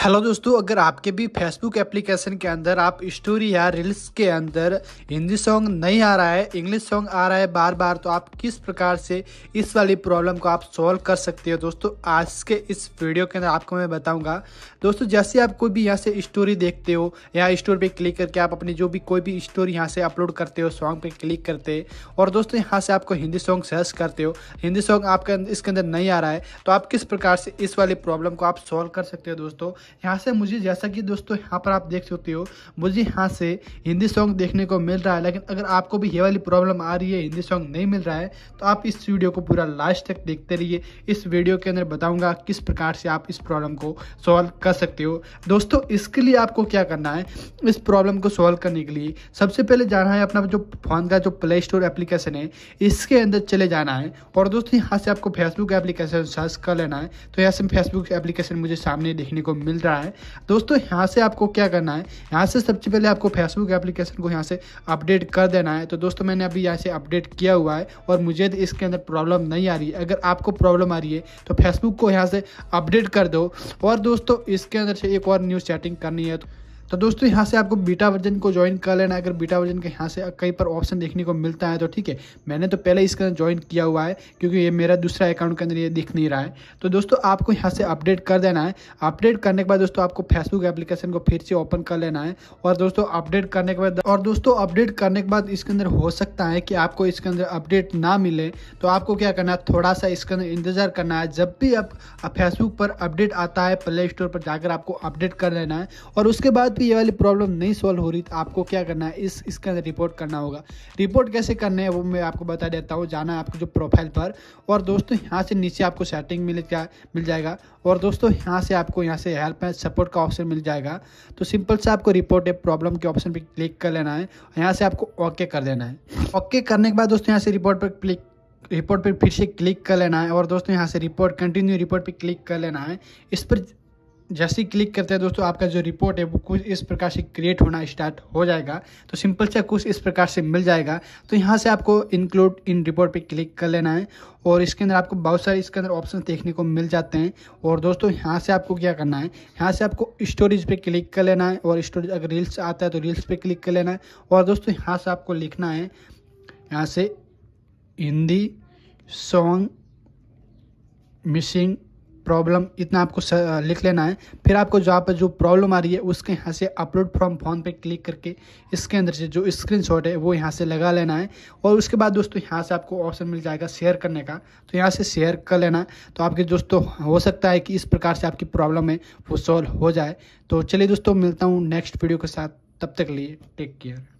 hello दोस्तों अगर आपके भी फेसबुक एप्लीकेशन के अंदर आप स्टोरी या रील्स के अंदर हिंदी सॉन्ग नहीं आ रहा है इंग्लिश सॉन्ग आ रहा है बार बार तो आप किस प्रकार से इस वाली प्रॉब्लम को आप सॉल्व कर सकते हो दोस्तों आज के इस वीडियो के अंदर आपको मैं बताऊंगा दोस्तों जैसे आप कोई भी यहाँ से स्टोरी देखते हो या स्टोरी पर क्लिक करके आप अपनी जो भी कोई भी स्टोरी यहाँ से अपलोड करते हो सॉन्ग पर क्लिक करते और दोस्तों यहाँ से आपको हिंदी सॉन्ग सर्च करते हो हिंदी सॉन्ग आपके इसके अंदर नहीं आ रहा है तो आप किस प्रकार से इस वाली प्रॉब्लम को आप सॉल्व कर सकते हो दोस्तों यहाँ से मुझे जैसा कि दोस्तों यहाँ पर आप देख सकते हो मुझे यहाँ से हिंदी सॉन्ग देखने को मिल रहा है लेकिन अगर आपको भी ये वाली प्रॉब्लम आ रही है हिंदी सॉन्ग नहीं मिल रहा है तो आप इस वीडियो को पूरा लास्ट तक देखते रहिए इस वीडियो के अंदर बताऊँगा किस प्रकार से आप इस प्रॉब्लम को सॉल्व कर सकते हो दोस्तों इसके लिए आपको क्या करना है इस प्रॉब्लम को सॉल्व करने के लिए सबसे पहले जाना है अपना जो फोन का जो प्ले स्टोर एप्लीकेशन है इसके अंदर चले जाना है और दोस्तों यहाँ से आपको फेसबुक एप्लीकेशन सर्च कर लेना है तो यहाँ से फेसबुक एप्लीकेशन मुझे सामने देखने को मिल मिल रहा है दोस्तों यहाँ से आपको क्या करना है यहाँ से सबसे पहले आपको फेसबुक एप्लीकेशन को यहाँ से अपडेट कर देना है तो दोस्तों मैंने अभी यहाँ से अपडेट किया हुआ है और मुझे इसके अंदर प्रॉब्लम नहीं आ रही है अगर आपको प्रॉब्लम आ रही है तो फेसबुक को यहाँ से अपडेट कर दो और दोस्तों इसके अंदर से एक और न्यूज चैटिंग करनी है तो तो दोस्तों यहाँ से आपको बीटा वर्जन को ज्वाइन कर लेना अगर बीटा वर्जन का यहाँ से कहीं पर ऑप्शन देखने को मिलता है तो ठीक है मैंने तो पहले इसका ज्वाइन किया हुआ है क्योंकि ये मेरा दूसरा अकाउंट के अंदर ये दिख नहीं रहा है तो दोस्तों आपको यहाँ से अपडेट कर देना है अपडेट करने के बाद दोस्तों आपको फेसबुक एप्लीकेशन को फिर से ओपन कर लेना है और दोस्तों अपडेट करने के बाद और दोस्तों अपडेट करने के बाद इसके अंदर हो सकता है कि आपको इसके अंदर अपडेट ना मिले तो आपको क्या करना है थोड़ा सा इसके अंदर इंतज़ार करना है जब भी आप फेसबुक पर अपडेट आता है प्ले स्टोर पर जाकर आपको अपडेट कर लेना है और उसके बाद बाद भी ये वाली प्रॉब्लम नहीं सॉल्व हो रही तो आपको क्या करना है इस इसके अंदर रिपोर्ट करना होगा रिपोर्ट कैसे करना है वो मैं आपको बता देता हूँ जाना है आपको जो प्रोफाइल पर और दोस्तों यहाँ से नीचे आपको सेटिंग मिल जा मिल जाएगा और दोस्तों यहाँ से आपको यहाँ से हेल्प एंड सपोर्ट का ऑप्शन मिल जाएगा तो सिंपल से आपको रिपोर्ट ए प्रॉब्लम के ऑप्शन पर क्लिक कर लेना है यहाँ से आपको ओके कर देना है ओके करने के बाद दोस्तों यहाँ से रिपोर्ट पर क्लिक रिपोर्ट पर फिर से क्लिक कर लेना है और दोस्तों यहाँ से रिपोर्ट कंटिन्यू रिपोर्ट पर क्लिक कर लेना है इस पर जैसे ही क्लिक करते हैं दोस्तों आपका जो रिपोर्ट है वो कुछ इस प्रकार से क्रिएट होना स्टार्ट हो जाएगा तो सिंपल सा कुछ इस प्रकार से मिल जाएगा तो यहाँ से आपको इंक्लूड इन रिपोर्ट पे क्लिक कर लेना है और इसके अंदर आपको बहुत सारे इसके अंदर ऑप्शन देखने को मिल जाते हैं और दोस्तों यहाँ से आपको क्या करना है यहाँ से आपको स्टोरेज पर क्लिक कर लेना है और स्टोरेज अगर रील्स आता है तो रील्स पर क्लिक कर लेना है और दोस्तों यहाँ से आपको लिखना है यहाँ से हिंदी सॉन्ग मिसिंग प्रॉब्लम इतना आपको लिख लेना है फिर आपको जहाँ पर जो प्रॉब्लम आ रही है उसके यहाँ से अपलोड फ्रॉम फोन पे क्लिक करके इसके अंदर से जो स्क्रीनशॉट है वो यहाँ से लगा लेना है और उसके बाद दोस्तों यहाँ से आपको ऑप्शन मिल जाएगा शेयर करने का तो यहाँ से शेयर कर लेना है तो आपके दोस्तों हो सकता है कि इस प्रकार से आपकी प्रॉब्लम है वो सॉल्व हो जाए तो चलिए दोस्तों मिलता हूँ नेक्स्ट वीडियो के साथ तब तक लिए टेक केयर